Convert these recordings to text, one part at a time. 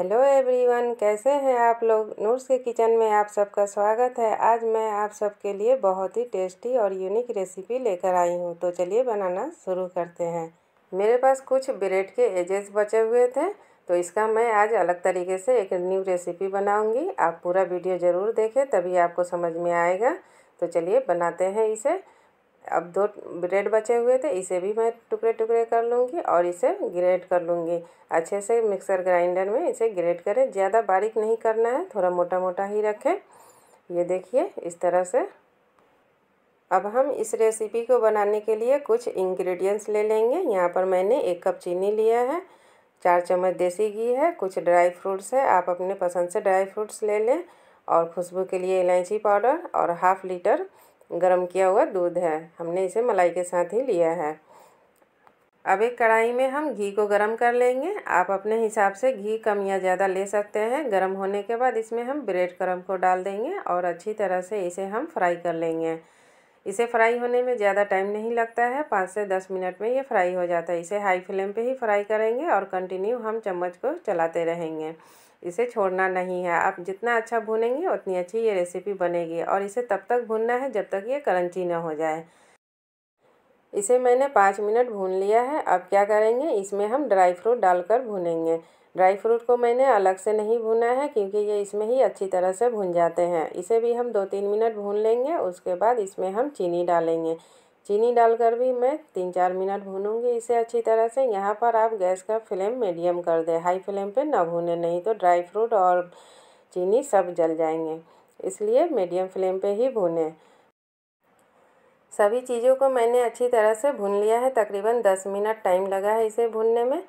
hello everyone कैसे हैं आप लोग नूर्स के किचन में आप सबका स्वागत है आज मैं आप सबके लिए बहुत ही टेस्टी और यूनिक रेसिपी लेकर आई हूं तो चलिए बनाना शुरू करते हैं मेरे पास कुछ ब्रेड के एजेस बचे हुए थे तो इसका मैं आज अलग तरीके से एक न्यू रेसिपी बनाऊंगी आप पूरा वीडियो ज़रूर देखें तभी आपको समझ में आएगा तो चलिए बनाते हैं इसे अब दो ब्रेड बचे हुए थे इसे भी मैं टुकड़े टुकड़े कर लूँगी और इसे ग्रेट कर लूँगी अच्छे से मिक्सर ग्राइंडर में इसे ग्रेट करें ज़्यादा बारीक नहीं करना है थोड़ा मोटा मोटा ही रखें ये देखिए इस तरह से अब हम इस रेसिपी को बनाने के लिए कुछ इंग्रेडिएंट्स ले लेंगे यहाँ पर मैंने एक कप चीनी लिया है चार चम्मच देसी घी है कुछ ड्राई फ्रूट्स है आप अपने पसंद से ड्राई फ्रूट्स ले लें और खुशबू के लिए इलायची पाउडर और हाफ़ लीटर गरम किया हुआ दूध है हमने इसे मलाई के साथ ही लिया है अब एक कढ़ाई में हम घी को गरम कर लेंगे आप अपने हिसाब से घी कम या ज़्यादा ले सकते हैं गरम होने के बाद इसमें हम ब्रेड क्रम को डाल देंगे और अच्छी तरह से इसे हम फ्राई कर लेंगे इसे फ्राई होने में ज़्यादा टाइम नहीं लगता है पाँच से दस मिनट में ये फ्राई हो जाता है इसे हाई फ्लेम पे ही फ्राई करेंगे और कंटिन्यू हम चम्मच को चलाते रहेंगे इसे छोड़ना नहीं है आप जितना अच्छा भूनेंगे उतनी अच्छी ये रेसिपी बनेगी और इसे तब तक भूनना है जब तक ये करंची ना हो जाए इसे मैंने पाँच मिनट भून लिया है अब क्या करेंगे इसमें हम ड्राई फ्रूट डालकर भूनेंगे ड्राई फ्रूट को मैंने अलग से नहीं भूना है क्योंकि ये इसमें ही अच्छी तरह से भून जाते हैं इसे भी हम दो तीन मिनट भून लेंगे उसके बाद इसमें हम चीनी डालेंगे चीनी डालकर भी मैं तीन चार मिनट भूनूंगी इसे अच्छी तरह से यहाँ पर आप गैस का फ्लेम मीडियम कर दें हाई फ्लेम पे ना भूने नहीं तो ड्राई फ्रूट और चीनी सब जल जाएंगे इसलिए मीडियम फ्लेम पे ही भूने सभी चीज़ों को मैंने अच्छी तरह से भून लिया है तकरीबन दस मिनट टाइम लगा है इसे भूनने में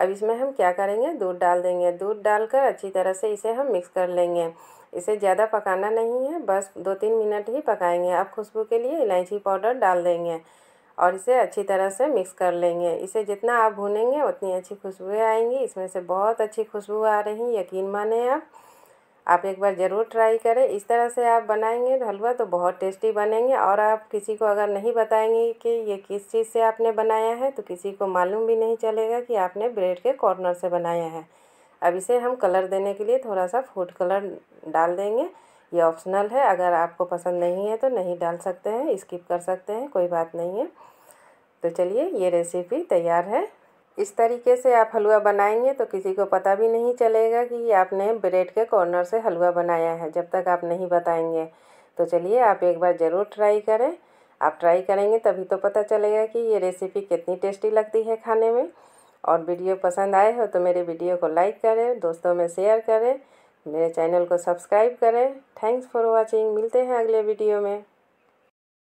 अब इसमें हम क्या करेंगे दूध डाल देंगे दूध डालकर अच्छी तरह से इसे हम मिक्स कर लेंगे इसे ज़्यादा पकाना नहीं है बस दो तीन मिनट ही पकाएंगे अब खुशबू के लिए इलायची पाउडर डाल देंगे और इसे अच्छी तरह से मिक्स कर लेंगे इसे जितना आप भूनेंगे उतनी अच्छी खुशबू आएंगी इसमें से बहुत अच्छी खुशबू आ रही यकीन माने आप आप एक बार ज़रूर ट्राई करें इस तरह से आप बनाएंगे हलवा तो बहुत टेस्टी बनेंगे और आप किसी को अगर नहीं बताएंगे कि ये किस चीज़ से आपने बनाया है तो किसी को मालूम भी नहीं चलेगा कि आपने ब्रेड के कॉर्नर से बनाया है अब इसे हम कलर देने के लिए थोड़ा सा फूड कलर डाल देंगे ये ऑप्शनल है अगर आपको पसंद नहीं है तो नहीं डाल सकते हैं स्किप कर सकते हैं कोई बात नहीं है तो चलिए ये रेसिपी तैयार है इस तरीके से आप हलवा बनाएंगे तो किसी को पता भी नहीं चलेगा कि आपने ब्रेड के कॉर्नर से हलवा बनाया है जब तक आप नहीं बताएंगे तो चलिए आप एक बार ज़रूर ट्राई करें आप ट्राई करेंगे तभी तो पता चलेगा कि ये रेसिपी कितनी टेस्टी लगती है खाने में और वीडियो पसंद आए हो तो मेरे वीडियो को लाइक करें दोस्तों में शेयर करें मेरे चैनल को सब्सक्राइब करें थैंक्स फॉर वॉचिंग मिलते हैं अगले वीडियो में